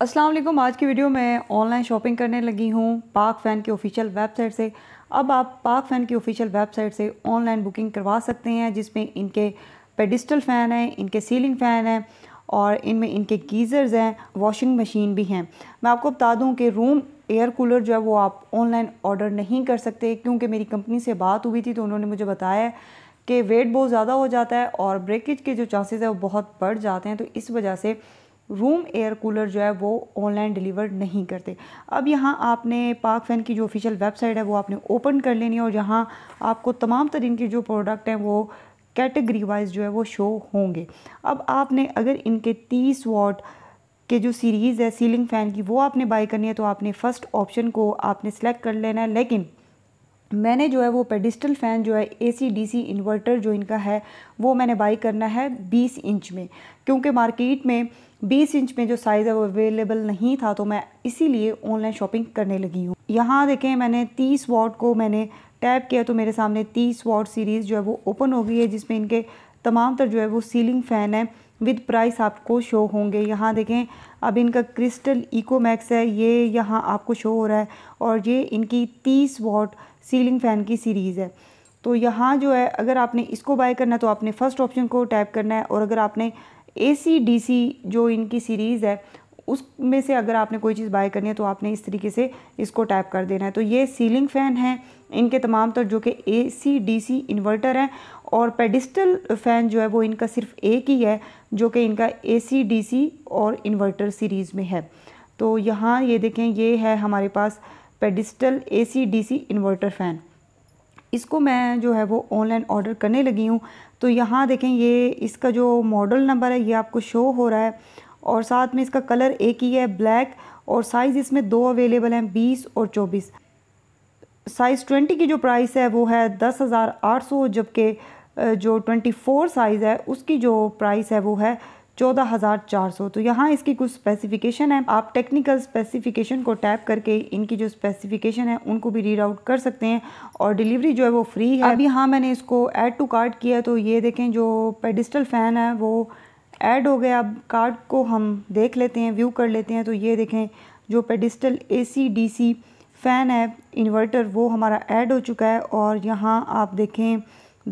अस्सलाम वालेकुम आज की वीडियो में ऑनलाइन शॉपिंग करने लगी हूँ पाक फ़ैन की ऑफिशियल वेबसाइट से अब आप पाक फ़ैन की ऑफिशियल वेबसाइट से ऑनलाइन बुकिंग करवा सकते हैं जिसमें इनके पेडिस्टल फ़ैन हैं इनके सीलिंग फ़ैन हैं और इनमें इनके गीज़र्स हैं वॉशिंग मशीन भी हैं मैं आपको बता दूँ कि रूम एयर कूलर जो है वो आप ऑनलाइन ऑर्डर नहीं कर सकते क्योंकि मेरी कंपनी से बात हुई थी तो उन्होंने मुझे बताया कि वेट बहुत ज़्यादा हो जाता है और ब्रेकेज के जो चांसेस है वो बहुत बढ़ जाते हैं तो इस वजह से रूम एयर कूलर जो है वो ऑनलाइन डिलीवर नहीं करते अब यहाँ आपने पाक फैन की जो ऑफिशियल वेबसाइट है वो आपने ओपन कर लेनी है और यहाँ आपको तमाम तरीन के जो प्रोडक्ट हैं वो कैटेगरी वाइज जो है वो शो होंगे अब आपने अगर इनके तीस वाट के जो सीरीज़ है सीलिंग फ़ैन की वो आपने बाई करनी है तो आपने फ़र्स्ट ऑप्शन को आपने सेलेक्ट कर लेना है लेकिन मैंने जो है वो पेडिस्टल फ़ैन जो है एसी डीसी इन्वर्टर जो इनका है वो मैंने बाई करना है 20 इंच में क्योंकि मार्केट में बीस इंच में जो साइज़ है वो अवेलेबल नहीं था तो मैं इसीलिए ऑनलाइन शॉपिंग करने लगी हूँ यहाँ देखें मैंने तीस वॉट को मैंने टैप किया तो मेरे सामने तीस वॉट सीरीज़ जो है वो ओपन हो गई है जिसमें इनके तमाम तर जो है वो सीलिंग फ़ैन है विद प्राइस आपको शो होंगे यहाँ देखें अब इनका क्रिस्टल इकोमैक्स है ये यहाँ आपको शो हो रहा है और ये इनकी तीस वॉट सीलिंग फ़ैन की सीरीज़ है तो यहाँ जो है अगर आपने इसको बाय करना है तो आपने फ़र्स्ट ऑप्शन को टैप करना है और अगर आपने ए सी डी सी जो इनकी सीरीज़ है उसमें से अगर आपने कोई चीज़ बाय करनी है तो आपने इस तरीके से इसको टाइप कर देना है तो ये सीलिंग फ़ैन हैं इनके तमाम तर जो कि ए सी डी सी इन्वर्टर हैं और पेडिस्टल फ़ैन जो है वो इनका सिर्फ एक ही है जो कि इनका ए सी डी सी और इन्वर्टर सीरीज़ में है तो यहाँ ये देखें ये है हमारे पास pedestal A C D C inverter fan इसको मैं जो है वो ऑनलाइन ऑर्डर करने लगी हूँ तो यहाँ देखें ये इसका जो मॉडल नंबर है ये आपको शो हो रहा है और साथ में इसका कलर एक ही है ब्लैक और साइज़ इसमें दो अवेलेबल हैं बीस और चौबीस साइज़ ट्वेंटी की जो प्राइस है वो है दस हज़ार आठ सौ जबकि जो ट्वेंटी फ़ोर साइज़ है उसकी जो प्राइस है वो है चौदह हज़ार चार सौ तो यहाँ इसकी कुछ स्पेसिफिकेशन है आप टेक्निकल स्पेसिफिकेशन को टैप करके इनकी जो स्पेसिफिकेशन है उनको भी रीड आउट कर सकते हैं और डिलीवरी जो है वो फ्री है अभी हाँ मैंने इसको ऐड टू कार्ट किया तो ये देखें जो पेडिस्टल फ़ैन है वो ऐड हो गया अब कार्ड को हम देख लेते हैं व्यू कर लेते हैं तो ये देखें जो पेडिस्टल ए सी फ़ैन है इन्वर्टर वो हमारा ऐड हो चुका है और यहाँ आप देखें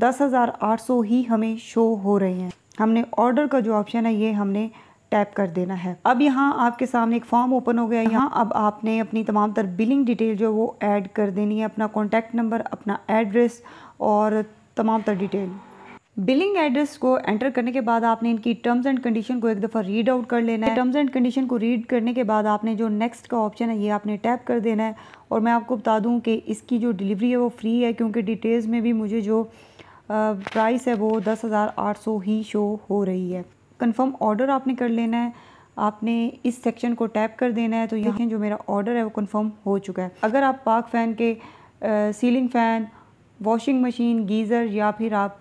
दस हज़ार आठ सौ ही हमें शो हो रहे हैं हमने ऑर्डर का जो ऑप्शन है ये हमने टैप कर देना है अब यहाँ आपके सामने एक फॉर्म ओपन हो गया यहाँ अब आपने अपनी तमाम तर बिलिंग डिटेल जो वो ऐड कर देनी है अपना कॉन्टैक्ट नंबर अपना एड्रेस और तमाम तर डिटेल बिलिंग एड्रेस को एंटर करने के बाद आपने इनकी टर्म्स एंड कंडीशन को एक दफ़ा रीड आउट कर लेना है टर्म्स एंड कंडीशन को रीड करने के बाद आपने जो नेक्स्ट का ऑप्शन है ये आपने टैप कर देना है और मैं आपको बता दूं कि इसकी जो डिलीवरी है वो फ्री है क्योंकि डिटेल्स में भी मुझे जो प्राइस है वो दस हज़ार आठ सौ ही शो हो रही है कंफर्म ऑर्डर आपने कर लेना है आपने इस सेक्शन को टैप कर देना है तो यहाँ जो मेरा ऑर्डर है वो कंफर्म हो चुका है अगर आप पाक फ़ैन के ceiling fan washing machine geyser या फिर आप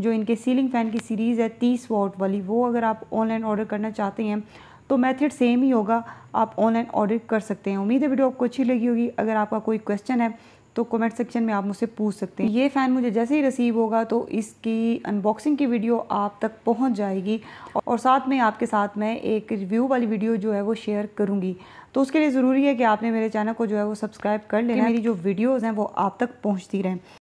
जो इनके सीलिंग फ़ैन की सीरीज़ है तीस वॉट वाली वो अगर आप ऑनलाइन ऑर्डर करना चाहते हैं तो मेथड सेम ही होगा आप ऑनलाइन ऑर्डर कर सकते हैं उम्मीद है वीडियो आपको अच्छी लगी होगी अगर आपका कोई क्वेश्चन है तो कमेंट सेक्शन में आप मुझसे पूछ सकते हैं ये फ़ैन मुझे जैसे ही रिसीव होगा तो इसकी अनबॉक्सिंग की वीडियो आप तक पहुंच जाएगी और साथ में आपके साथ मैं एक रिव्यू वाली वीडियो जो है वो शेयर करूंगी तो उसके लिए ज़रूरी है कि आपने मेरे चैनल को जो है वो सब्सक्राइब कर लेना मेरी जो वीडियोज़ हैं वो आप तक पहुँचती रहें